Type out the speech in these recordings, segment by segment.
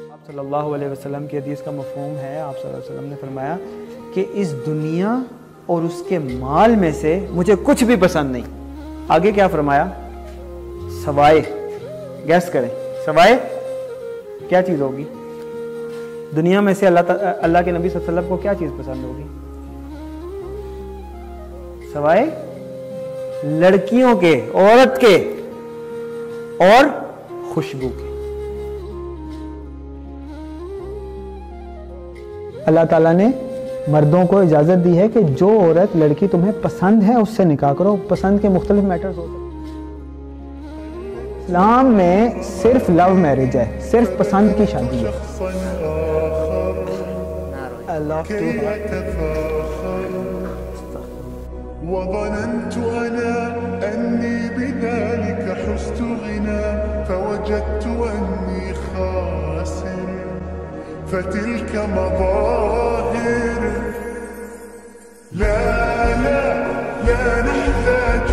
आप सल्लल्लाहु अलैहि वसल्लम की हदीस का मफहम है आप सल्लल्लाहु अलैहि वसल्लम ने फरमाया कि इस दुनिया और उसके माल में से मुझे कुछ भी पसंद नहीं आगे क्या फरमाया सवाए गैस करें सवाए क्या चीज़ होगी दुनिया में से अल्लाह अल्लाह के नबी वसल्लम को क्या चीज़ पसंद होगी सवाए लड़कियों के औरत के और खुशबू के अल्लाह ताला ने मर्दों को इजाज़त दी है कि जो औरत लड़की तुम्हें पसंद है उससे निकाह करो पसंद के मुख्तलिफ मैटर्स होते हैं इस्लाम में सिर्फ लव मैरिज है सिर्फ पसंद की शादी है وظننت بذلك حست غنى فوجدت خاسر فتلك مظاهر لا لا لا نحتاج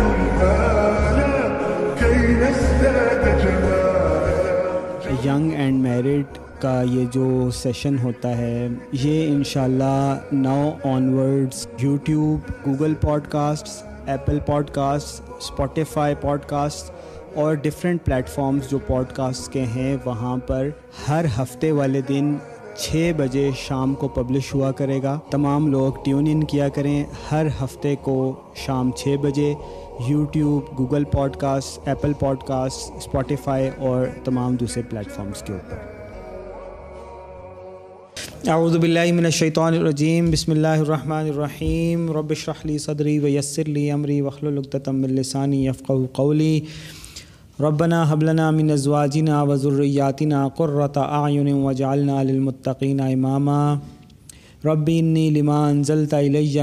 كي نزداد جمالا young and married का ये जो सेशन होता है ये in now onwards YouTube Google podcast Apple podcast Spotify podcast और डिफरेंट प्लेटफॉर्म्स जो पॉडकास्ट के हैं वहाँ पर हर हफ्ते वाले दिन छः बजे शाम को पब्लिश हुआ करेगा तमाम लोग ट्यून इन किया करें हर हफ्ते को शाम छः बजे YouTube Google podcast Apple podcast Spotify और तमाम दूसरे प्लेटफॉर्म्स के ऊपर अऊज़बिल्लिमिनशैतरजीम बसमीम रबली सदरी वयसरली अमरी वखलतमिलसानी यफ़़ कौली रबना हबलना मिन अजवाजना वज़ुर्रियातना क़ुर्रत आयुन वजालना लमतकीन इमामा रबीनी लिमान जलता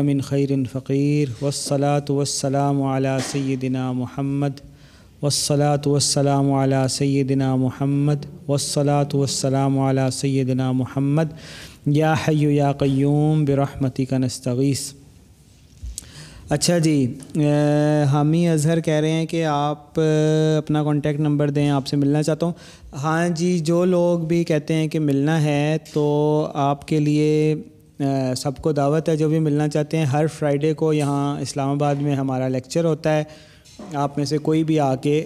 मिन खैर फ़कीर वसलात वसलाम आला सैदिना महमद वसलात वसलाम आला सैदिना महमद वसलात वसलाम आला सैदिना महमद या हय्यु या क़य्यूम बरहमती का नस्तगीस अच्छा जी हामी अज़हर कह रहे हैं कि आप अपना कॉन्टैक्ट नंबर दें आपसे मिलना चाहता हूँ हाँ जी जो लोग भी कहते हैं कि मिलना है तो आपके लिए सबको दावत है जो भी मिलना चाहते हैं हर फ्राइडे को यहाँ इस्लामाबाद में हमारा लेक्चर होता है आप में से कोई भी आके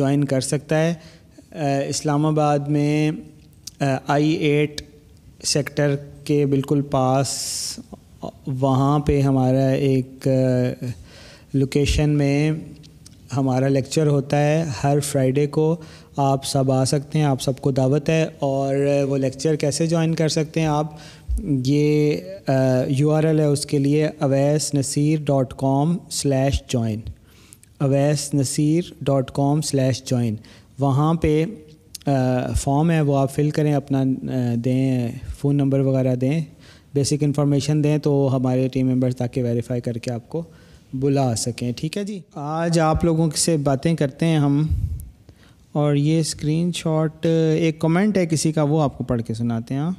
ज्वाइन कर सकता है इस्लामाबाद में आई एट सेक्टर के बिल्कुल पास वहाँ पे हमारा एक लोकेशन में हमारा लेक्चर होता है हर फ्राइडे को आप सब आ सकते हैं आप सबको दावत है और वो लेक्चर कैसे ज्वाइन कर सकते हैं आप ये यू आर एल है उसके लिए Awais Nasir dot com slash join Awais Nasir dot com slash join वहाँ पे फॉर्म है वो आप फिल करें अपना दें फ़ोन नंबर वगैरह दें बेसिक इन्फॉर्मेशन दें तो हमारे टीम मेम्बर्स ताकि वेरीफाई करके आपको बुला सकें ठीक है जी आज आप लोगों से बातें करते हैं हम और ये शॉट एक कमेंट है किसी का वो आपको पढ़ के सुनाते हैं हाँ।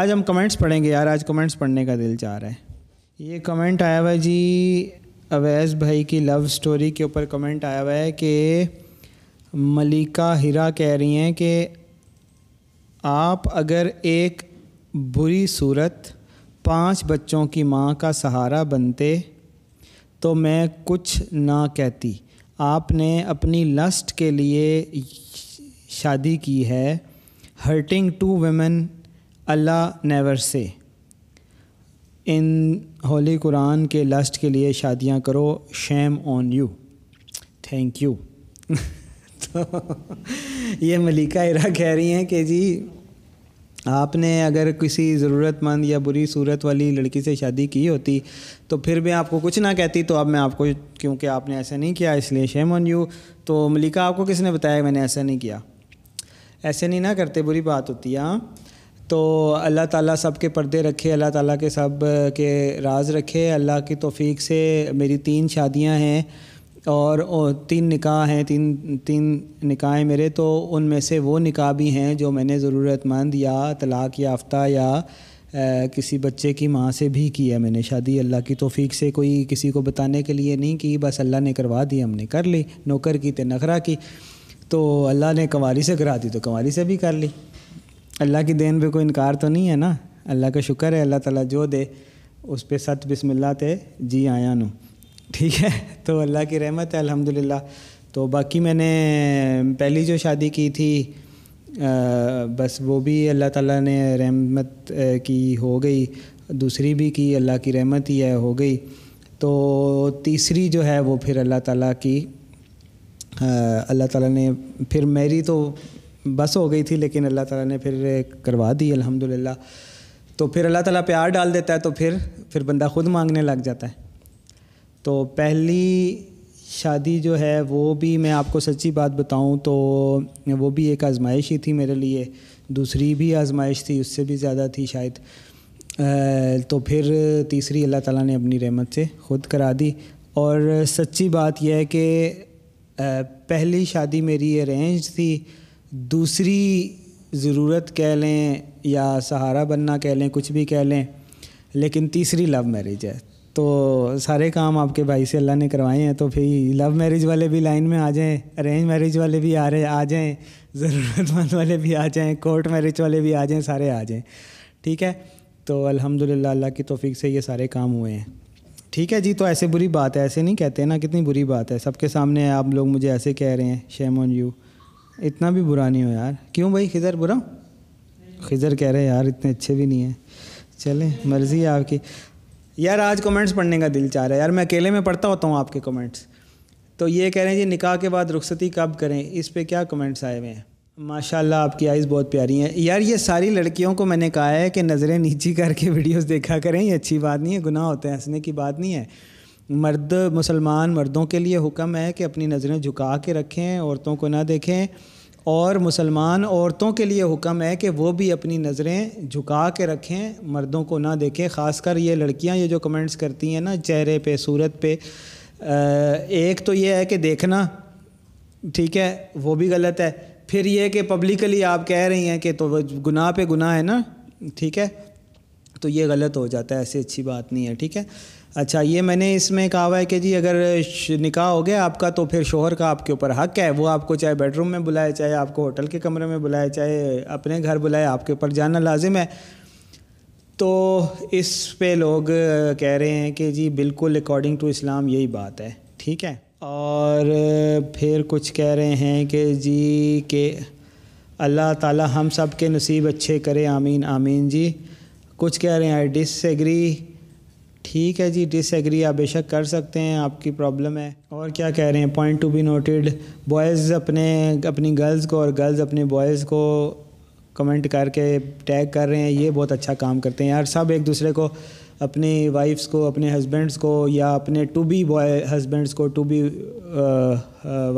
आज हम कमेंट्स पढ़ेंगे यार आज कमेंट्स पढ़ने का दिल चाह रहा है ये कमेंट आया हुआ है जी अवैस भाई की लव स्टोरी के ऊपर कमेंट आया हुआ है कि मलिका हीरा कह रही हैं कि आप अगर एक बुरी सूरत पांच बच्चों की माँ का सहारा बनते तो मैं कुछ ना कहती आपने अपनी लस्ट के लिए शादी की है हर्टिंग टू वेमेन अल्लाह never say in Holi Quran के लस्ट के लिए शादियाँ करो shame on you thank you तो ये मलिका इरा कह रही हैं कि जी आपने अगर किसी ज़रूरतमंद या बुरी सूरत वाली लड़की से शादी की होती तो फिर भी आपको कुछ ना कहती तो अब मैं आपको क्योंकि आपने ऐसा नहीं किया इसलिए शेम ऑन यू तो मलिका आपको किसने बताया मैंने ऐसा नहीं किया ऐसे नहीं ना करते बुरी बात होती है हाँ तो अल्लाह ताला सब के पर्दे रखे अल्लाह ताला के सब के राज रखे अल्लाह की तोफ़ी से मेरी तीन शादियां हैं और, तीन निकाह हैं तीन तीन निकाह मेरे तो उनमें से वो निकाह भी हैं जो मैंने ज़रूरतमंद या तलाक़ याफ्ता या, आ, किसी बच्चे की माँ से भी की है मैंने शादी अल्लाह की तोफ़ी से कोई किसी को बताने के लिए नहीं की बस अल्लाह ने करवा दी हमने कर ली नौकर की तो नखरा की तो अल्लाह ने कंवारी से करा दी तो कंवारी से भी कर ली अल्लाह की देन पे कोई इनकार तो नहीं है ना अल्लाह का शुक्र है अल्लाह ताला जो दे उस पर सत बिस्मिल्लाह ते जी आया नूँ ठीक है तो अल्लाह की रहमत है अल्हम्दुलिल्लाह तो बाकी मैंने पहली जो शादी की थी आ, बस वो भी अल्लाह ताला ने रहमत की हो गई दूसरी भी की अल्लाह की रहमत ही है हो गई तो तीसरी जो है वो फिर अल्लाह ताला की अल्लाह ताला ने फिर मेरी तो बस हो गई थी लेकिन अल्लाह ताला ने फिर करवा दी अल्हम्दुलिल्लाह तो फिर अल्लाह ताला प्यार डाल देता है तो फिर फिर बंदा खुद मांगने लग जाता है तो पहली शादी जो है वो भी मैं आपको सच्ची बात बताऊं तो वो भी एक आजमाइश ही थी मेरे लिए दूसरी भी आजमाइश थी उससे भी ज़्यादा थी शायद तो फिर तीसरी अल्लाह ताला ने अपनी रहमत से ख़ुद करा दी और सच्ची बात यह है कि पहली शादी मेरी अरेंज थी दूसरी ज़रूरत कह लें या सहारा बनना कह लें कुछ भी कह लें लेकिन तीसरी लव मैरिज है तो सारे काम आपके भाई से अल्लाह ने करवाए हैं तो फिर लव मैरिज वाले भी लाइन में आ जाएं अरेंज मैरिज वाले भी आ रहे आ जाएं ज़रूरतमंद वाले भी आ जाएं कोर्ट मैरिज वाले भी आ जाएं सारे आ जाएं ठीक है तो अल्हम्दुलिल्लाह अल्लाह की तोफ़ी से ये सारे काम हुए हैं ठीक है जी तो ऐसे बुरी बात है ऐसे नहीं कहते ना कितनी बुरी बात है सबके सामने आप लोग मुझे ऐसे कह रहे हैं शेम ऑन यू इतना भी बुरा नहीं हो यार क्यों भाई खिजर बुरा खिजर कह रहे हैं यार इतने अच्छे भी नहीं हैं चलें मर्ज़ी है आपकी यार आज कमेंट्स पढ़ने का दिल चाह रहा है यार मैं अकेले में पढ़ता होता हूँ आपके कमेंट्स तो ये कह रहे हैं जी निकाह के बाद रुखसती कब करें इस पर क्या कमेंट्स आए हुए हैं माशाल्लाह आपकी आइज़ बहुत प्यारी हैं यार ये सारी लड़कियों को मैंने कहा है कि नज़रें नीची करके वीडियोस देखा करें ये अच्छी बात नहीं है गुनाह होते हैं हंसने की बात नहीं है मर्द मुसलमान मर्दों के लिए हुक्म है कि अपनी नज़रें झुका के रखें औरतों को ना देखें और मुसलमान औरतों के लिए हुक्म है कि वो भी अपनी नज़रें झुका के रखें मर्दों को ना देखें ख़ासकर ये लड़कियां ये जो कमेंट्स करती हैं ना चेहरे पे सूरत पे एक तो ये है कि देखना ठीक है वो भी गलत है फिर ये कि पब्लिकली आप कह रही हैं कि तो गुनाह पे गुनाह है ना ठीक है तो ये गलत हो जाता है ऐसी अच्छी बात नहीं है ठीक है अच्छा ये मैंने इसमें कहा हुआ है कि जी अगर निकाह हो गया आपका तो फिर शोहर का आपके ऊपर हक है वो आपको चाहे बेडरूम में बुलाए चाहे आपको होटल के कमरे में बुलाए चाहे अपने घर बुलाए आपके ऊपर जाना लाजिम है तो इस पे लोग कह रहे हैं कि जी बिल्कुल अकॉर्डिंग टू इस्लाम यही बात है ठीक है और फिर कुछ कह रहे हैं कि जी के अल्लाह ताला हम सब के नसीब अच्छे करे आमीन आमीन जी कुछ कह रहे हैं आई डिसएग्री ठीक है जी डिसएग्री आप बेशक कर सकते हैं आपकी प्रॉब्लम है और क्या कह रहे हैं point to be noted boys अपने अपनी गर्ल्स को और गर्ल्स अपने बॉयज़ को कमेंट करके टैग कर रहे हैं ये बहुत अच्छा काम करते हैं यार सब एक दूसरे को अपने वाइफ्स को अपने हस्बैंड्स को या अपने टू बी बॉय हस्बैंड्स को टू बी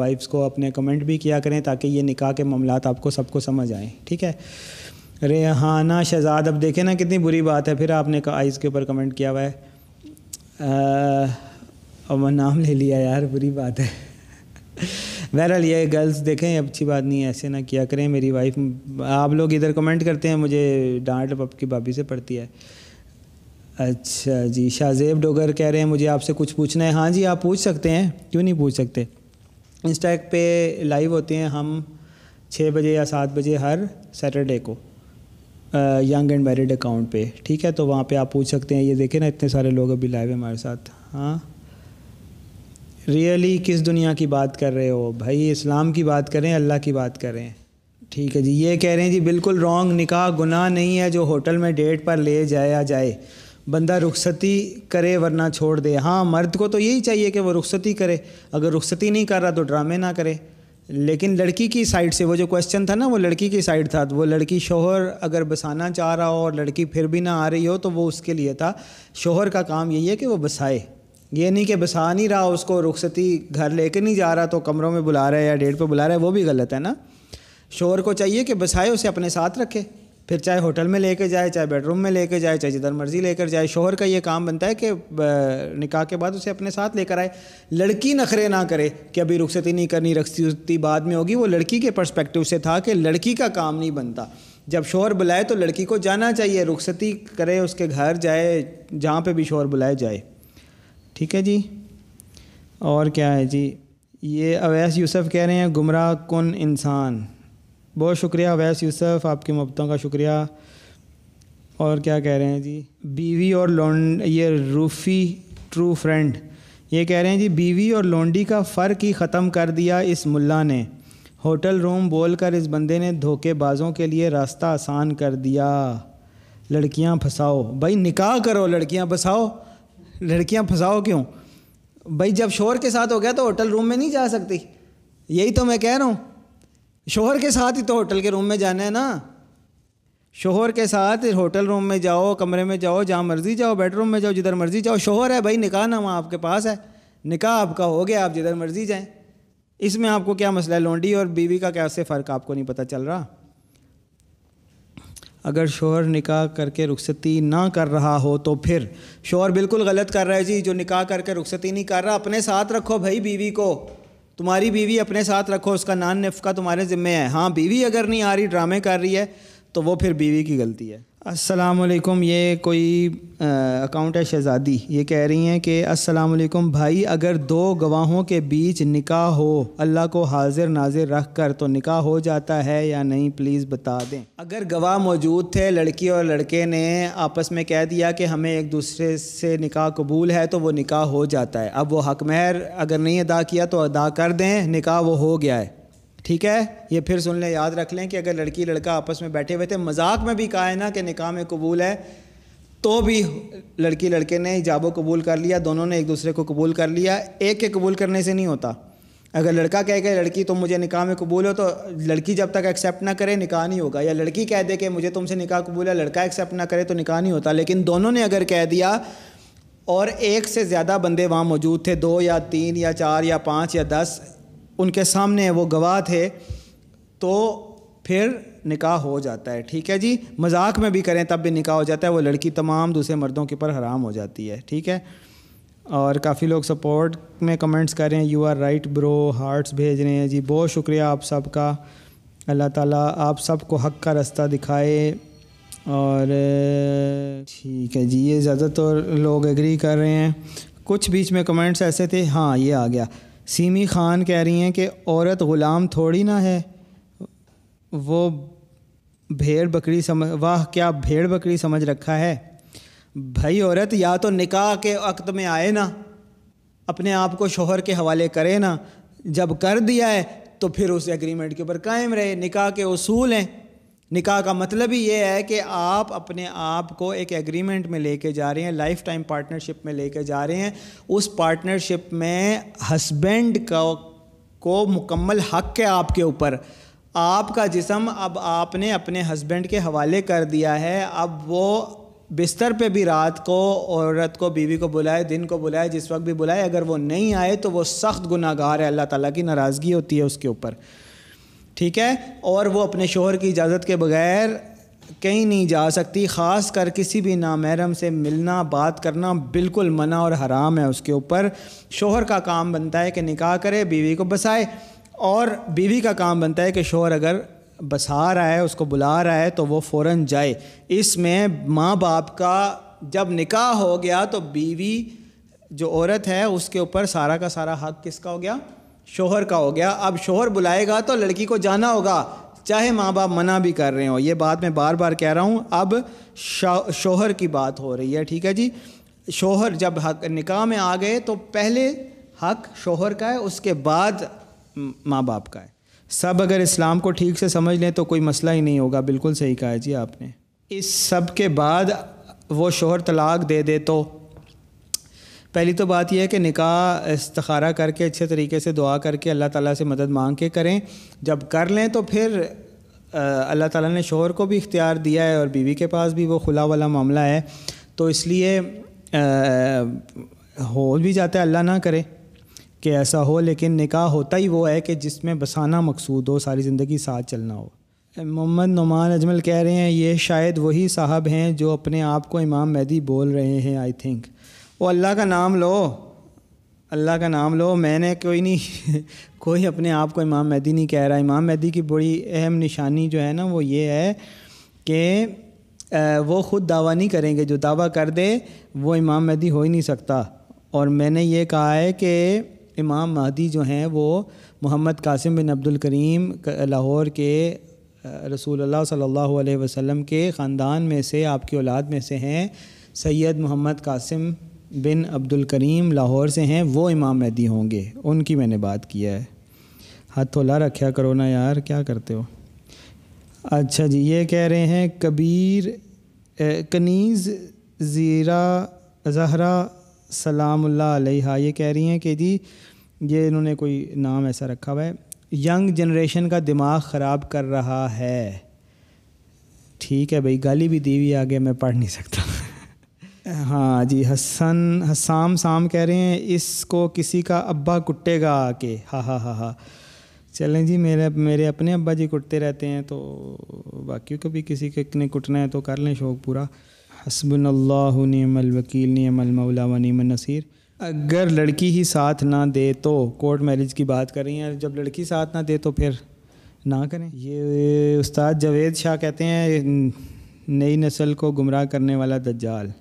वाइफ्स को अपने कमेंट भी किया करें ताकि ये निकाह के मामला आपको सबको समझ आएँ ठीक है रेहाना शहजाद अब देखें ना कितनी बुरी बात है फिर आपने आइज़ के ऊपर कमेंट किया हुआ है और मैं नाम ले लिया यार बुरी बात है बहरहाल ये गर्ल्स देखें अच्छी बात नहीं है ऐसे ना किया करें मेरी वाइफ आप लोग इधर कमेंट करते हैं मुझे डांट आपकी भाभी से पड़ती है अच्छा जी शाहजेब डोगर कह रहे हैं मुझे आपसे कुछ पूछना है हाँ जी आप पूछ सकते हैं क्यों नहीं पूछ सकते इंस्टा पे लाइव होते हैं हम छः बजे या सात बजे हर सैटरडे को यंग एंड मैरिड अकाउंट पे ठीक है तो वहाँ पे आप पूछ सकते हैं ये देखें ना इतने सारे लोग अभी लाइव हैं हमारे साथ हाँ रियली किस दुनिया की बात कर रहे हो भाई इस्लाम की बात करें अल्लाह की बात करें ठीक है जी ये कह रहे हैं जी बिल्कुल रॉन्ग निकाह गुनाह नहीं है जो होटल में डेट पर ले जाया जाए बंदा रुखसती करे वरना छोड़ दे हाँ मर्द को तो यही चाहिए कि वो रुखसती करे अगर रुखसती नहीं कर रहा तो ड्रामे ना करे लेकिन लड़की की साइड से वो जो क्वेश्चन था ना वो लड़की की साइड था वो लड़की शोहर अगर बसाना चाह रहा हो और लड़की फिर भी ना आ रही हो तो वो उसके लिए था शोहर का काम यही है कि वो बसाए ये नहीं कि बसा नहीं रहा उसको रुखसती घर लेके नहीं जा रहा तो कमरों में बुला रहा है या डेट पर बुला रहा है वो भी गलत है ना शोहर को चाहिए कि बसाए उसे अपने साथ रखे फिर चाहे होटल में लेके जाए चाहे बेडरूम में लेके जाए चाहे जिधर मर्जी लेकर जाए शोहर का ये काम बनता है कि निकाह के बाद उसे अपने साथ लेकर आए लड़की नखरे ना करे कि अभी रुखसती नहीं करनी रखती बाद में होगी वो लड़की के पर्सपेक्टिव से था कि लड़की का काम नहीं बनता जब शोहर बुलाए तो लड़की को जाना चाहिए रुखसती करे उसके घर जाए जहाँ पर भी शोहर बुलाए जाए ठीक है जी और क्या है जी ये अवैस यूसुफ कह रहे हैं गुमराह कन इंसान बहुत शुक्रिया अवैस यूसुफ आपकी मोहब्बतों का शुक्रिया और क्या कह रहे हैं जी बीवी और लॉन्ड ये रूफ़ी ट्रू फ्रेंड ये कह रहे हैं जी बीवी और लोंडी का फ़र्क ही ख़त्म कर दिया इस मुल्ला ने होटल रूम बोलकर इस बंदे ने धोखेबाजों के लिए रास्ता आसान कर दिया लड़कियां फंसाओ भाई निकाह करो लड़कियां फंसाओ लड़कियां फंसाओ क्यों भाई जब शोर के साथ हो गया तो होटल रूम में नहीं जा सकती यही तो मैं कह रहा हूँ शोहर के साथ ही तो होटल के रूम में जाना है ना शोहर के साथ होटल रूम में जाओ कमरे में जाओ जहाँ मर्जी जाओ बेडरूम में जाओ जिधर मर्जी जाओ शोहर है भाई निकाह ना वहाँ आपके पास है निकाह आपका हो गया आप जिधर मर्जी जाएं इसमें आपको क्या मसला है लौंडी और बीवी का कैसे फ़र्क आपको नहीं पता चल रहा अगर शोहर निकाह करके रुखसती ना कर रहा हो तो फिर शोहर बिल्कुल गलत कर रहा है जी जो निकाह करके रुखसती नहीं कर रहा अपने साथ रखो भाई बीवी को तुम्हारी बीवी अपने साथ रखो उसका नान नफका तुम्हारे ज़िम्मे है हाँ बीवी अगर नहीं आ रही ड्रामे कर रही है तो वो फिर बीवी की गलती है असलकुम ये कोई अकाउंट है शहज़ादी ये कह रही हैं कि असलकुम भाई अगर दो गवाहों के बीच निकाह हो अल्लाह को हाजिर नाजिर रख कर तो निकाह हो जाता है या नहीं प्लीज़ बता दें अगर गवाह मौजूद थे लड़की और लड़के ने आपस में कह दिया कि हमें एक दूसरे से निकाह कबूल है तो वो निकाह हो जाता है अब वो हक महर अगर नहीं अदा किया तो अदा कर दें निकाह वो हो गया है ठीक है ये फिर सुन लें याद रख लें कि अगर लड़की लड़का आपस में बैठे हुए थे मजाक में भी कहा है ना कि निकाह में कबूल है तो भी लड़की लड़के ने इजाबो कबूल कर लिया दोनों ने एक दूसरे को कबूल कर लिया एक के कबूल करने से नहीं होता अगर लड़का कह के लड़की तुम मुझे निकाह में कबूल हो तो लड़की जब तक एक्सेप्ट ना करे निकाह नहीं होगा या लड़की कह दे कि मुझे तुमसे निकाह कबूल है लड़का एक्सेप्ट ना करे तो निकाह नहीं होता लेकिन दोनों ने अगर कह दिया और एक से ज़्यादा बंदे वहाँ मौजूद थे दो या तीन या चार या पाँच या दस उनके सामने वो गवाह थे तो फिर निकाह हो जाता है ठीक है जी मजाक में भी करें तब भी निकाह हो जाता है वो लड़की तमाम दूसरे मर्दों के ऊपर हराम हो जाती है ठीक है और काफ़ी लोग सपोर्ट में कमेंट्स कर रहे हैं you are right bro hearts भेज रहे हैं जी बहुत शुक्रिया आप सब का अल्लाह ताला आप सबको हक का रास्ता दिखाए और ठीक है जी ये ज़्यादातर लोग एग्री कर रहे हैं कुछ बीच में कमेंट्स ऐसे थे हाँ ये आ गया सीमी खान कह रही हैं कि औरत ग़ुलाम थोड़ी ना है वो भेड़ बकरी समझ वाह क्या भेड़ बकरी समझ रखा है भाई औरत या तो निकाह के वक्त में आए ना अपने आप को शोहर के हवाले करे ना जब कर दिया है तो फिर उस एग्रीमेंट के ऊपर कायम रहे निकाह के असूल हैं निकाह का मतलब ही ये है कि आप अपने आप को एक एग्रीमेंट में लेके जा रहे हैं लाइफ टाइम पार्टनरशिप में लेके जा रहे हैं उस पार्टनरशिप में हस्बैंड का को मुकम्मल हक है आपके ऊपर आपका जिसम अब आपने अपने हस्बैंड के हवाले कर दिया है अब वो बिस्तर पे भी रात को औरत को बीवी को बुलाए दिन को बुलाए जिस वक्त भी बुलाए अगर वो नहीं आए तो वो सख्त गुनाहगार है अल्लाह ताला की नाराज़गी होती है उसके ऊपर ठीक है और वो अपने शोहर की इजाज़त के बगैर कहीं नहीं जा सकती ख़ास कर किसी भी नामहरम से मिलना बात करना बिल्कुल मना और हराम है उसके ऊपर शोहर का काम बनता है कि निकाह करे बीवी को बसाए और बीवी का काम बनता है कि शोहर अगर बसा रहा है उसको बुला रहा है तो वो फ़ौर जाए इसमें माँ बाप का जब निकाह हो गया तो बीवी जो औरत है उसके ऊपर सारा का सारा हक किसका हो गया शोहर का हो गया अब शोहर बुलाएगा तो लड़की को जाना होगा चाहे माँ बाप मना भी कर रहे हो ये बात मैं बार बार कह रहा हूँ अब शोहर की बात हो रही है ठीक है जी शोहर जब हक निकाह में आ गए तो पहले हक शोहर का है उसके बाद माँ बाप का है सब अगर इस्लाम को ठीक से समझ लें तो कोई मसला ही नहीं होगा बिल्कुल सही कहा है जी आपने इस सब के बाद वो शोहर तलाक दे दे तो पहली तो बात यह है कि निकाह इस्तखारा करके अच्छे तरीके से दुआ करके अल्लाह ताला से मदद मांग के करें जब कर लें तो फिर अल्लाह ताला ने शोहर को भी इख्तियार दिया है और बीवी के पास भी वो खुला वाला मामला है तो इसलिए हो भी जाता है अल्लाह ना करे कि ऐसा हो लेकिन निकाह होता ही वो है कि जिसमें बसाना मकसूद हो सारी ज़िंदगी साथ चलना हो मोहम्मद नुमान अजमल कह रहे हैं ये शायद वही साहब हैं जो अपने आप को इमाम मेहदी बोल रहे हैं आई थिंक वो अल्लाह का नाम लो अल्लाह का नाम लो मैंने कोई नहीं कोई अपने आप को इमाम मेहदी नहीं कह रहा इमाम मेहदी की बड़ी अहम निशानी जो है ना वो ये है कि वो ख़ुद दावा नहीं करेंगे जो दावा कर दे वो इमाम मेहदी हो ही नहीं सकता और मैंने ये कहा है कि इमाम महदी जो हैं वो मोहम्मद कासिम बिन अब्दुल करीम लाहौर के रसूल सल्लल्लाहु अलैहि वसल्लम के ख़ानदान में से आपकी औलाद में से हैं सैयद मोहम्मद कासिम बिन अब्दुल करीम लाहौर से हैं वो इमाम मेहदी होंगे उनकी मैंने बात किया है हाथ थोला रखा करो ना यार क्या करते हो अच्छा जी ये कह रहे हैं कबीर ए, कनीज़ ज़ीरा जहरा सलामुल्लाह अलैहा ये कह रही हैं कि जी ये इन्होंने कोई नाम ऐसा रखा हुआ है यंग जनरेशन का दिमाग ख़राब कर रहा है ठीक है भाई गाली भी दी हुई आगे मैं पढ़ नहीं सकता हाँ जी हसन हसाम शाम कह रहे हैं इसको किसी का अब्बा कुटेगा आके हा हा हा हा चलें जी मेरे मेरे अपने अब्बा जी कुटते रहते हैं तो बाकी कभी किसी के ने कुटना है तो कर लें शौक़ पूरा हसबन नियमल वकील व नीम नसीर अगर लड़की ही साथ ना दे तो कोर्ट मैरिज की बात कर रही हैं जब लड़की साथ ना दे तो फिर ना करें ये उस्ताद जावेद शाह कहते हैं नई नस्ल को गुमराह करने वाला दज्जाल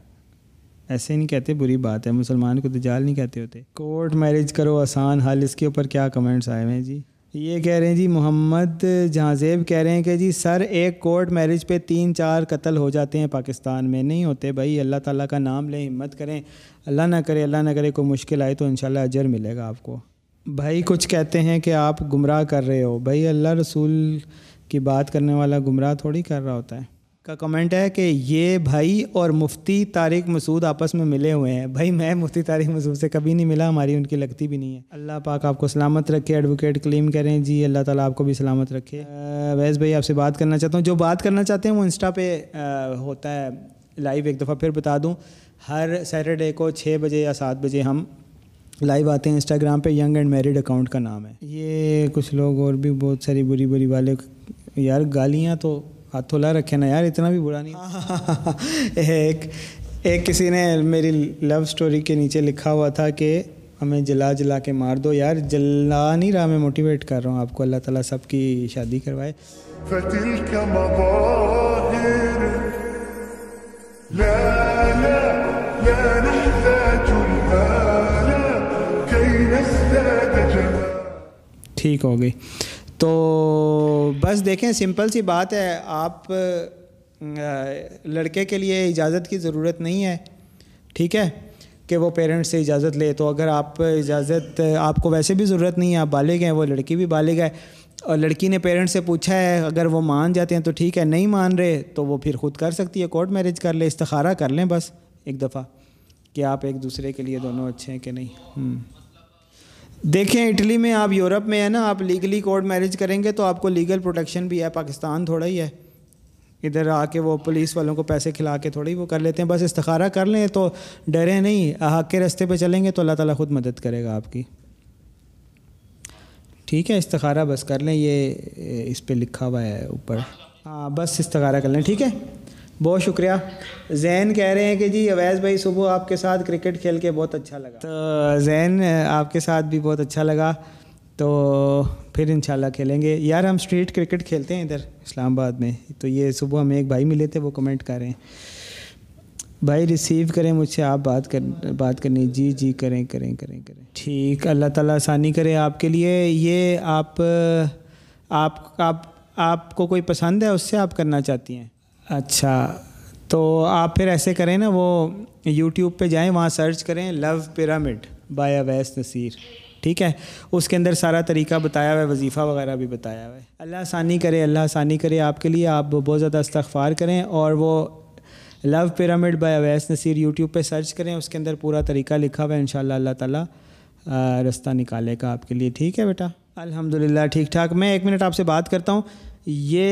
ऐसे नहीं कहते बुरी बात है मुसलमान को दजाल तो नहीं कहते होते कोर्ट मैरिज करो आसान हल इसके ऊपर क्या कमेंट्स आए हुए हैं जी ये कह रहे हैं जी मोहम्मद जहाँजेब कह रहे हैं कि जी सर एक कोर्ट मैरिज पे तीन चार कत्ल हो जाते हैं पाकिस्तान में नहीं होते भाई अल्लाह ताला का नाम लें हिम्मत करें अल्लाह ना करे अल्लाह ना करे कोई मुश्किल आए तो इन अजर मिलेगा आपको भाई कुछ कहते हैं कि आप गुमराह कर रहे हो भाई अल्लाह रसूल की बात करने वाला गुमराह थोड़ी कर रहा होता है का कमेंट है कि ये भाई और मुफ्ती तारिक मसूद आपस में मिले हुए हैं भाई मैं मुफ्ती तारिक मसूद से कभी नहीं मिला हमारी उनकी लगती भी नहीं है अल्लाह पाक आपको सलामत रखे एडवोकेट क्लेम करें जी अल्लाह ताला आपको भी सलामत रखे वैस भाई आपसे बात करना चाहता हूँ जो बात करना चाहते हैं वो इंस्टा पे आ, होता है लाइव एक दफ़ा फिर बता दूँ हर सैटरडे को छः बजे या सात बजे हम लाइव आते हैं इंस्टाग्राम पर यंग एंड मेरिड अकाउंट का नाम है ये कुछ लोग और भी बहुत सारी बुरी बुरी वाले यार गालियाँ तो हाथ ला रखे ना यार इतना भी बुरा नहीं एक एक किसी ने मेरी लव स्टोरी के नीचे लिखा हुआ था कि हमें जला जला के मार दो यार जला नहीं रहा मैं मोटिवेट कर रहा हूँ आपको अल्लाह ताला सबकी शादी करवाए ठीक हो गई तो बस देखें सिंपल सी बात है आप लड़के के लिए इजाज़त की ज़रूरत नहीं है ठीक है कि वो पेरेंट्स से इजाज़त ले तो अगर आप इजाज़त आपको वैसे भी ज़रूरत नहीं है आप बालिग हैं वो लड़की भी बालिग है और लड़की ने पेरेंट्स से पूछा है अगर वो मान जाते हैं तो ठीक है नहीं मान रहे तो वो फिर खुद कर सकती है कोर्ट मैरिज कर ले इस्तारा कर लें बस एक दफ़ा कि आप एक दूसरे के लिए दोनों अच्छे हैं कि नहीं हम्म। देखें इटली में आप यूरोप में है ना आप लीगली कोर्ट मैरिज करेंगे तो आपको लीगल प्रोटेक्शन भी है पाकिस्तान थोड़ा ही है इधर आके वो पुलिस वालों को पैसे खिला के थोड़ी वो कर लेते हैं बस इस्तारा कर लें तो डरे नहीं हक के रास्ते पे चलेंगे तो अल्लाह ताला खुद मदद करेगा आपकी ठीक है इस्तारा बस कर लें ये इस पर लिखा हुआ है ऊपर हाँ बस इस्तारा कर लें ठीक है बहुत शुक्रिया जैन कह रहे हैं कि जी अवैस भाई सुबह आपके साथ क्रिकेट खेल के बहुत अच्छा लगा तो जैन आपके साथ भी बहुत अच्छा लगा तो फिर इंशाल्लाह खेलेंगे यार हम स्ट्रीट क्रिकेट खेलते हैं इधर इस्लामाबाद में तो ये सुबह हमें एक भाई मिले थे वो कमेंट कर रहे हैं भाई रिसीव करें मुझसे आप बात कर बात करनी जी जी करें करें करें करें ठीक अल्लाह ताला आसानी करे आपके लिए ये आप आप आप आपको कोई पसंद है उससे आप करना चाहती हैं अच्छा तो आप फिर ऐसे करें ना वो यूट्यूब पे जाएं वहाँ सर्च करें love pyramid by Awais Nasir ठीक है उसके अंदर सारा तरीका बताया हुआ है वजीफ़ा वगैरह भी बताया हुआ है अल्लाह आसानी करे अल्लाह आसानी करे आपके लिए आप बहुत ज़्यादा इस्तफ़ार करें और वो love pyramid by Awais Nasir YouTube पे सर्च करें उसके अंदर पूरा तरीका लिखा हुआ है इन शाला तला रास्ता निकालेगा आपके लिए ठीक है बेटा अलहमदिल्ला ठीक ठाक मैं एक मिनट आपसे बात करता हूँ ये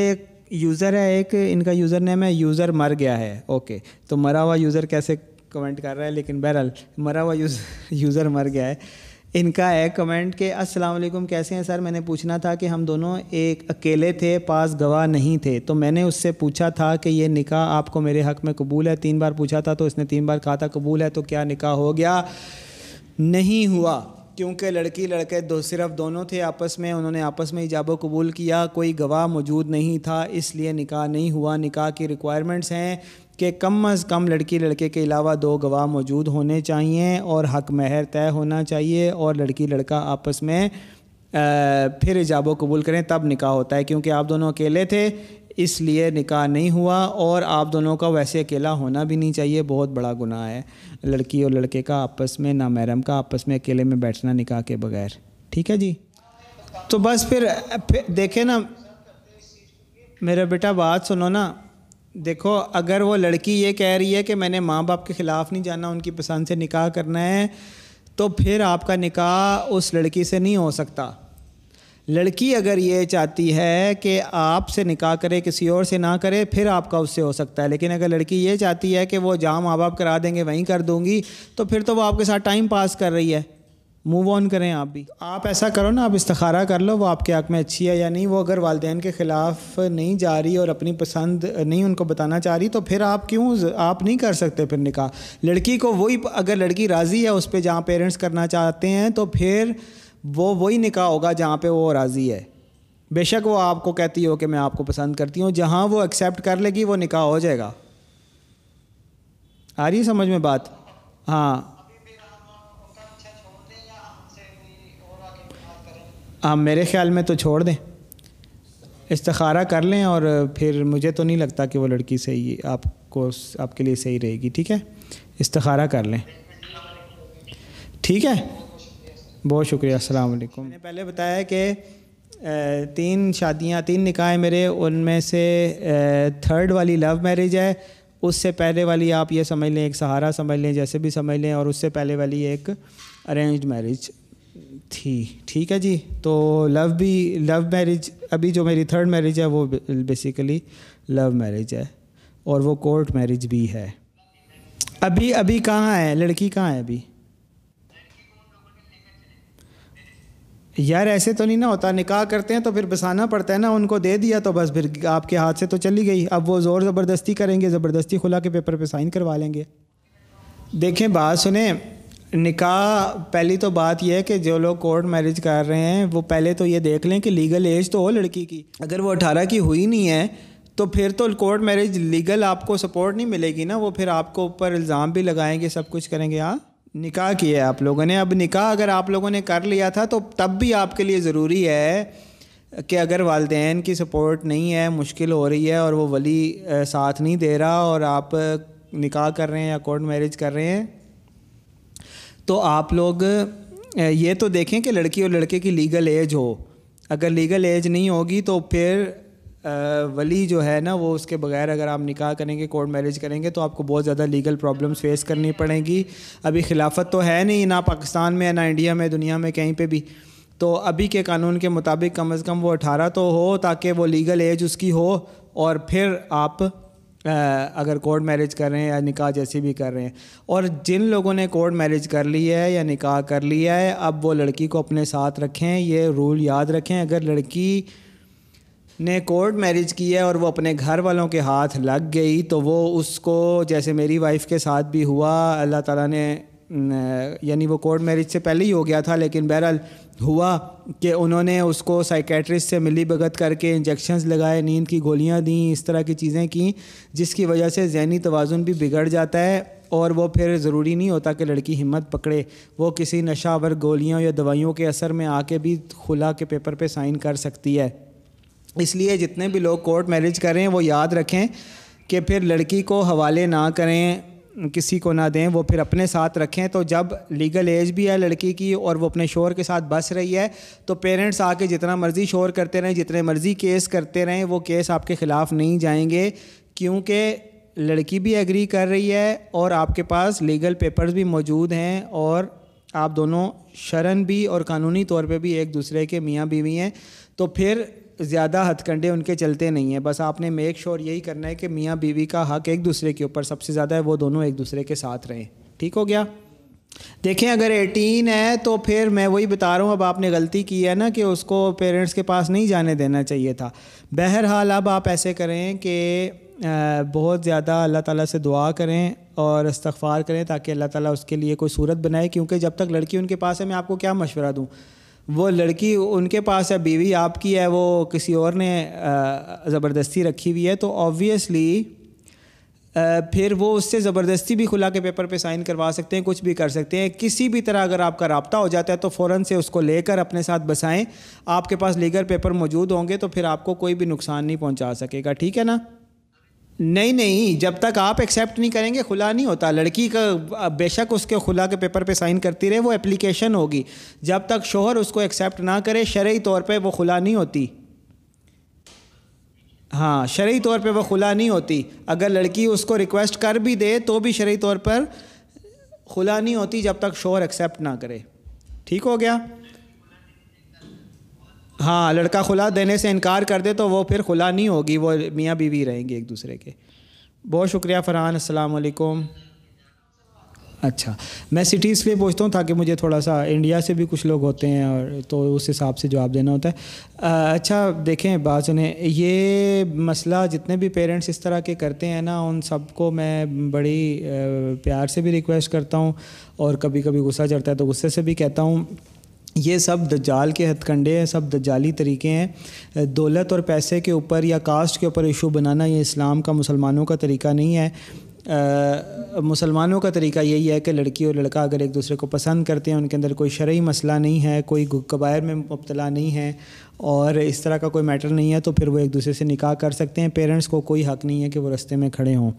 यूज़र है एक इनका यूज़र नेम है यूज़र मर गया है ओके तो मरा हुआ यूज़र कैसे कमेंट कर रहा है लेकिन बहरहाल मरा हुआ यूज़र यूज़र मर गया है इनका है कमेंट के अस्सलाम वालेकुम कैसे हैं सर मैंने पूछना था कि हम दोनों एक अकेले थे पास गवाह नहीं थे तो मैंने उससे पूछा था कि ये निकाह आपको मेरे हक में कबूल है तीन बार पूछा था तो इसने तीन बार कहा था कबूल है तो क्या निकाह हो गया नहीं हुआ क्योंकि लड़की लड़के दो सिर्फ दोनों थे आपस में उन्होंने आपस में हिजाब कबूल किया कोई गवाह मौजूद नहीं था इसलिए निकाह नहीं हुआ निकाह की रिक्वायरमेंट्स हैं कि कम अज़ कम लड़की लड़के के अलावा दो गवाह मौजूद होने चाहिए और हक महर तय होना चाहिए और लड़की लड़का आपस में आ, फिर हिजाब कबूल करें तब निकाह होता है क्योंकि आप दोनों अकेले थे इसलिए निकाह नहीं हुआ और आप दोनों का वैसे अकेला होना भी नहीं चाहिए बहुत बड़ा गुनाह है लड़की और लड़के का आपस में ना महरम का आपस में अकेले में बैठना निकाह के बगैर ठीक है जी तो बस फिर, फिर देखे ना मेरा बेटा बात सुनो ना देखो अगर वो लड़की ये कह रही है कि मैंने माँ बाप के ख़िलाफ़ नहीं जाना उनकी पसंद से निकाह करना है तो फिर आपका निकाह उस लड़की से नहीं हो सकता लड़की अगर ये चाहती है कि आपसे निकाह करे किसी और से ना करे फिर आपका उससे हो सकता है लेकिन अगर लड़की ये चाहती है कि वो जहाँ माँ बाप करा देंगे वहीं कर दूंगी तो फिर तो वो आपके साथ टाइम पास कर रही है मूव ऑन करें आप भी आप ऐसा करो ना आप इस्तारा कर लो वो आपके आँख में अच्छी है या नहीं वो अगर वालदेन के ख़िलाफ़ नहीं जा रही और अपनी पसंद नहीं उनको बताना चाह रही तो फिर आप क्यों आप नहीं कर सकते फिर निकाह लड़की को वही अगर लड़की राज़ी है उस पर जहाँ पेरेंट्स करना चाहते हैं तो फिर वो वही निकाह होगा जहाँ पे वो राज़ी है बेशक वो आपको कहती हो कि मैं आपको पसंद करती हूँ जहाँ वो एक्सेप्ट कर लेगी वो निकाह हो जाएगा आ रही समझ में बात हाँ हाँ मेरे ख्याल में तो छोड़ दें इस्तारा कर लें और फिर मुझे तो नहीं लगता कि वो लड़की सही आपको आपके लिए सही रहेगी ठीक है इस्तारा कर लें ठीक है बहुत शुक्रिया अस्सलाम वालेकुम मैंने पहले बताया कि तीन शादियां तीन निकाह हैं मेरे उनमें से थर्ड वाली लव मैरिज है उससे पहले वाली आप ये समझ लें एक सहारा समझ लें जैसे भी समझ लें और उससे पहले वाली एक अरेंज मैरिज थी ठीक है जी तो लव भी लव मैरिज अभी जो मेरी थर्ड मैरिज है वो बेसिकली लव मैरिज है और वो कोर्ट मैरिज भी है अभी अभी कहाँ है लड़की कहाँ है अभी यार ऐसे तो नहीं ना होता निकाह करते हैं तो फिर बसाना पड़ता है ना उनको दे दिया तो बस फिर आपके हाथ से तो चली गई अब वो ज़ोर ज़बरदस्ती करेंगे ज़बरदस्ती खुला के पेपर पे साइन करवा लेंगे देखें बात सुने निकाह पहली तो बात यह है कि जो लोग कोर्ट मैरिज कर रहे हैं वो पहले तो ये देख लें कि लीगल एज तो हो लड़की की अगर वो अठारह की हुई नहीं है तो फिर तो कोर्ट मैरिज लीगल आपको सपोर्ट नहीं मिलेगी ना वो फिर आपको ऊपर इल्ज़ाम भी लगाएंगे सब कुछ करेंगे हाँ निकाह किया है आप लोगों ने अब निकाह अगर आप लोगों ने कर लिया था तो तब भी आपके लिए ज़रूरी है कि अगर वालदेन की सपोर्ट नहीं है मुश्किल हो रही है और वो वली साथ नहीं दे रहा और आप निकाह कर रहे हैं या कोर्ट मैरिज कर रहे हैं तो आप लोग ये तो देखें कि लड़की और लड़के की लीगल एज हो अगर लीगल एज नहीं होगी तो फिर वली जो है ना वो उसके बगैर अगर आप निकाह करेंगे कोर्ट मैरिज करेंगे तो आपको बहुत ज़्यादा लीगल प्रॉब्लम्स फेस करनी पड़ेंगी अभी खिलाफत तो है नहीं ना पाकिस्तान में ना इंडिया में दुनिया में कहीं पर भी तो अभी के कानून के मुताबिक कम अज़ कम वो अठारह तो हो ताकि वो लीगल एज उसकी हो और फिर आप अगर कोर्ट मैरिज कर रहे हैं या निकाह जैसी भी कर रहे हैं और जिन लोगों ने कोर्ट मैरिज कर ली है या निकाह कर लिया है अब वो लड़की को अपने साथ रखें ये रूल याद रखें अगर लड़की ने कोर्ट मैरिज की है और वो अपने घर वालों के हाथ लग गई तो वो उसको जैसे मेरी वाइफ के साथ भी हुआ अल्लाह ताला ने यानी वो कोर्ट मैरिज से पहले ही हो गया था लेकिन बहरहाल हुआ कि उन्होंने उसको साइकेट्रिस्ट से मिली भगत करके इंजेक्शन लगाए नींद की गोलियां दी इस तरह की चीज़ें की जिसकी वजह से जहनी तोज़ुन भी बिगड़ जाता है और वो फिर ज़रूरी नहीं होता कि लड़की हिम्मत पकड़े वो किसी नशावर गोलियों या दवाइयों के असर में आके भी खुला के पेपर पे साइन कर सकती है इसलिए जितने भी लोग कोर्ट मैरिज करें वो याद रखें कि फिर लड़की को हवाले ना करें किसी को ना दें वो फिर अपने साथ रखें तो जब लीगल एज भी है लड़की की और वो अपने शोर के साथ बस रही है तो पेरेंट्स आके जितना मर्ज़ी शोर करते रहें जितने मर्ज़ी केस करते रहें वो केस आपके ख़िलाफ़ नहीं जाएंगे क्योंकि लड़की भी एग्री कर रही है और आपके पास लीगल पेपर्स भी मौजूद हैं और आप दोनों शरण भी और कानूनी तौर पे भी एक दूसरे के मियाँ बीवी हैं तो फिर ज़्यादा हथकंडे उनके चलते नहीं हैं बस आपने मेक श्योर यही करना है कि मियाँ बीवी का हक एक दूसरे के ऊपर सबसे ज़्यादा है वो दोनों एक दूसरे के साथ रहें ठीक हो गया देखें अगर 18 है तो फिर मैं वही बता रहा हूँ अब आपने गलती की है ना कि उसको पेरेंट्स के पास नहीं जाने देना चाहिए था बहरहाल अब आप ऐसे करें कि बहुत ज़्यादा अल्लाह ताला से दुआ करें और इस्तफ़ार करें ताकि अल्लाह ताला उसके लिए कोई सूरत बनाए क्योंकि जब तक लड़की उनके पास है मैं आपको क्या मशवरा दूँ वो लड़की उनके पास है बीवी आपकी है वो किसी और ने ज़बरदस्ती रखी हुई है तो ऑब्वियसली फिर वो उससे ज़बरदस्ती भी खुला के पेपर पे साइन करवा सकते हैं कुछ भी कर सकते हैं किसी भी तरह अगर आपका रबता हो जाता है तो फ़ौर से उसको लेकर अपने साथ बसाएं आपके पास लीगल पेपर मौजूद होंगे तो फिर आपको कोई भी नुकसान नहीं पहुंचा सकेगा ठीक है ना नहीं नहीं जब तक आप एक्सेप्ट नहीं करेंगे खुला नहीं होता लड़की का बेशक उसके खुला के पेपर पे साइन करती रहे वो एप्लीकेशन होगी जब तक शोहर उसको एक्सेप्ट ना करे शर्य तौर पे वो खुला नहीं होती हाँ शरी तौर पे वो खुला नहीं होती अगर लड़की उसको रिक्वेस्ट कर भी दे तो भी शर्य तौर पर खुला नहीं होती जब तक शोहर एक्सेप्ट ना करे ठीक हो गया हाँ लड़का खुला देने से इनकार कर दे तो वो फिर खुला नहीं होगी वो मियाँ बीवी रहेंगे एक दूसरे के बहुत शुक्रिया फरहान असलकुम अच्छा मैं सिटी इसलिए पूछता हूँ ताकि मुझे थोड़ा सा इंडिया से भी कुछ लोग होते हैं और तो उस हिसाब से जवाब देना होता है आ, अच्छा देखें बात सुने ये मसला जितने भी पेरेंट्स इस तरह के करते हैं ना उन सबको मैं बड़ी प्यार से भी रिक्वेस्ट करता हूँ और कभी कभी गुस्सा चढ़ता है तो गुस्से से भी कहता हूँ ये सब दज्जाल के हथकंडे हैं सब दज्जाली तरीके हैं दौलत और पैसे के ऊपर या कास्ट के ऊपर इशू बनाना ये इस्लाम का मुसलमानों का तरीका नहीं है मुसलमानों का तरीका यही है कि लड़की और लड़का अगर एक दूसरे को पसंद करते हैं उनके अंदर कोई शर्य मसला नहीं है कोई कबायर में मुबतला नहीं है और इस तरह का कोई मैटर नहीं है तो फिर वो एक दूसरे से निकाह कर सकते हैं पेरेंट्स को कोई हक नहीं है कि वो रस्ते में खड़े हों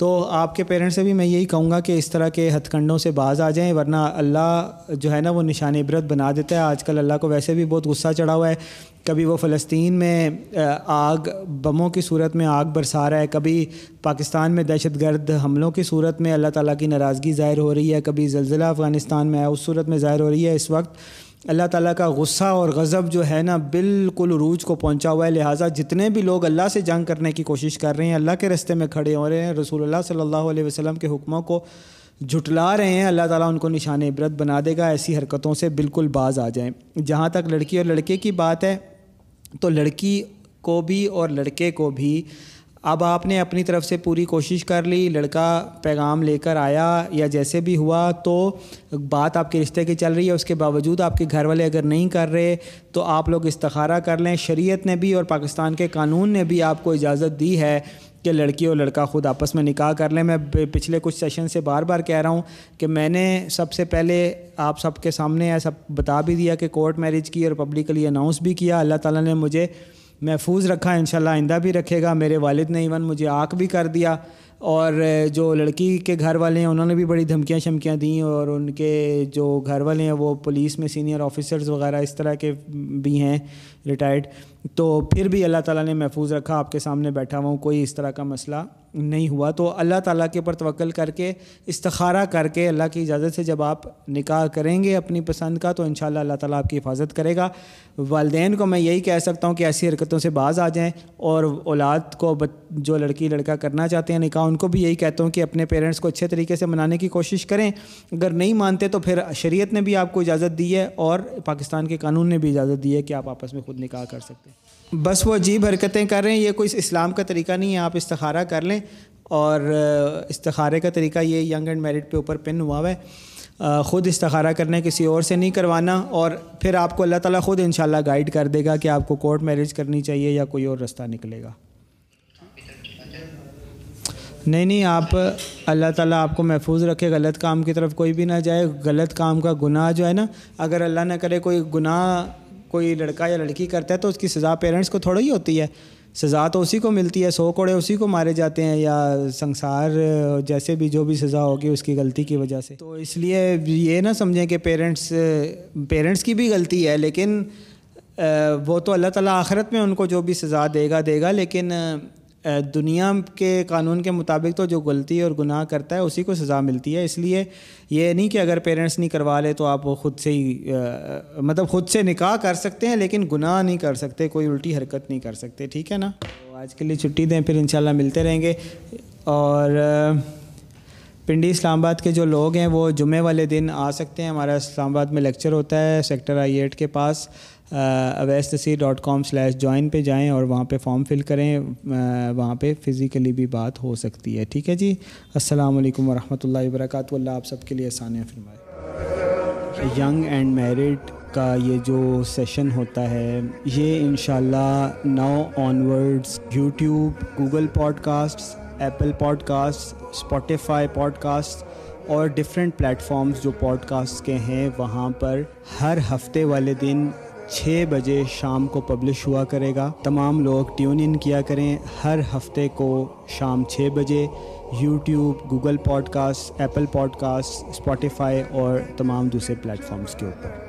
तो आपके पेरेंट्स से भी मैं यही कहूँगा कि इस तरह के हथकंडों से बाज आ जाएं वरना अल्लाह जो है ना वो निशान इबरत बना देता है आजकल अल्लाह को वैसे भी बहुत गुस्सा चढ़ा हुआ है कभी वो फ़लस्तीन में आग बमों की सूरत में आग बरसा रहा है कभी पाकिस्तान में दहशत गर्द हमलों की सूरत में अल्लाह ताला की नाराज़गी ज़ाहिर हो रही है कभी जलजिला अफ़गानिस्तान में आया उस सूरत में ज़ाहिर हो रही है इस वक्त अल्लाह ताला का गुस्सा और गज़ब जो है ना बिल्कुल रूज को पहुंचा हुआ है लिहाजा जितने भी लोग अल्लाह से जंग करने की कोशिश कर रहे हैं अल्लाह के रस्ते में खड़े हो रहे हैं रसूलुल्लाह सल्लल्लाहु अलैहि वसल्लम के हुक्मों को झुटला रहे हैं अल्लाह ताला उनको निशान इबरत बना देगा ऐसी हरकतों से बिल्कुल बाज आ जाएँ जहाँ तक लड़की और लड़के की बात है तो लड़की को भी और लड़के को भी अब आपने अपनी तरफ से पूरी कोशिश कर ली लड़का पैगाम लेकर आया या जैसे भी हुआ तो बात आपके रिश्ते की चल रही है उसके बावजूद आपके घर वाले अगर नहीं कर रहे तो आप लोग इस्तखारा कर लें शरीयत ने भी और पाकिस्तान के कानून ने भी आपको इजाज़त दी है कि लड़की और लड़का ख़ुद आपस में निकाह कर लें मैं पिछले कुछ सेशन से बार बार कह रहा हूँ कि मैंने सबसे पहले आप सबके सामने या सब बता भी दिया कि कोर्ट मैरिज की और पब्लिकली अनाउंस भी किया अल्लाह ताला ने मुझे महफूज रखा इन आइंदा भी रखेगा मेरे वालिद ने इवन मुझे आँख भी कर दिया और जो लड़की के घर वाले हैं उन्होंने भी बड़ी धमकियां शमकियां दी और उनके जो घर वाले हैं वो पुलिस में सीनियर ऑफिसर्स वगैरह इस तरह के भी हैं रिटायर्ड तो फिर भी अल्लाह ताला ने महफूज रखा आपके सामने बैठा हुआ कोई इस तरह का मसला नहीं हुआ तो अल्लाह ताला के ऊपर तवक्ल करके इस्तखारा करके अल्लाह की इजाज़त से जब आप निकाह करेंगे अपनी पसंद का तो इन अल्लाह ताला आपकी हिफाजत करेगा वालदेन को मैं यही कह सकता हूँ कि ऐसी हरकतों से बाज़ आ जाएँ और औलाद को जो लड़की लड़का करना चाहते हैं निकाह उनको भी यही कहता हूँ कि अपने पेरेंट्स को अच्छे तरीके से मनाने की कोशिश करें अगर नहीं मानते तो फिर शरीयत ने भी आपको इजाज़त दी है और पाकिस्तान के कानून ने भी इजाज़त दी है कि आप आपस में खुद निकाह कर सकते हैं बस वो अजीब हरकतें कर रहे हैं ये कोई इस्लाम का तरीका नहीं है आप इस्तारा कर लें और इस्तारे का तरीका ये यंग एंड मैरिड पे ऊपर पिन हुआ है ख़ुद इस्तारा करना किसी और से नहीं करवाना और फिर आपको अल्लाह ताला ख़ुद इन गाइड कर देगा कि आपको कोर्ट मैरिज करनी चाहिए या कोई और रास्ता निकलेगा नहीं नहीं आप अल्लाह ताला आपको महफूज रखे गलत काम की तरफ कोई भी ना जाए गलत काम का गुनाह जो है ना अगर अल्लाह ना करे कोई गुनाह कोई लड़का या लड़की करता है तो उसकी सज़ा पेरेंट्स को थोड़ी ही होती है सज़ा तो उसी को मिलती है सौ कोड़े उसी को मारे जाते हैं या संसार जैसे भी जो भी सज़ा होगी उसकी गलती की वजह से तो इसलिए ये ना समझें कि पेरेंट्स पेरेंट्स की भी गलती है लेकिन वो तो अल्लाह ताला आखिरत में उनको जो भी सज़ा देगा देगा लेकिन दुनिया के कानून के मुताबिक तो जो गलती और गुनाह करता है उसी को सज़ा मिलती है इसलिए ये नहीं कि अगर पेरेंट्स नहीं करवा ले तो आप वो ख़ुद से ही आ, मतलब ख़ुद से निकाह कर सकते हैं लेकिन गुनाह नहीं कर सकते कोई उल्टी हरकत नहीं कर सकते ठीक है ना तो आज के लिए छुट्टी दें फिर इंशाल्लाह मिलते रहेंगे और पिंडी इस्लामाबाद के जो लोग हैं वो जुमे वाले दिन आ सकते हैं हमारा इस्लामाबाद में लेक्चर होता है सेक्टर आई के पास Awais Taseer dot com slash join पर जाएँ और वहाँ पर फॉर्म फिल करें वहाँ पर फ़िज़िकली भी बात हो सकती है ठीक है जी अल्लाम वरह वरक आप सबके लिए आसानियाँ फरमाए यंग एंड मेरिड का ये जो सेशन होता है ये in now onwards YouTube Google podcast Apple podcast Spotify podcast और डिफरेंट प्लेटफॉर्म्स जो पॉडकास्ट के हैं वहाँ पर हर हफ्ते वाले दिन छः बजे शाम को पब्लिश हुआ करेगा तमाम लोग ट्यून इन किया करें हर हफ्ते को शाम छः बजे YouTube Google podcast Apple podcast Spotify और तमाम दूसरे प्लेटफॉर्म्स के ऊपर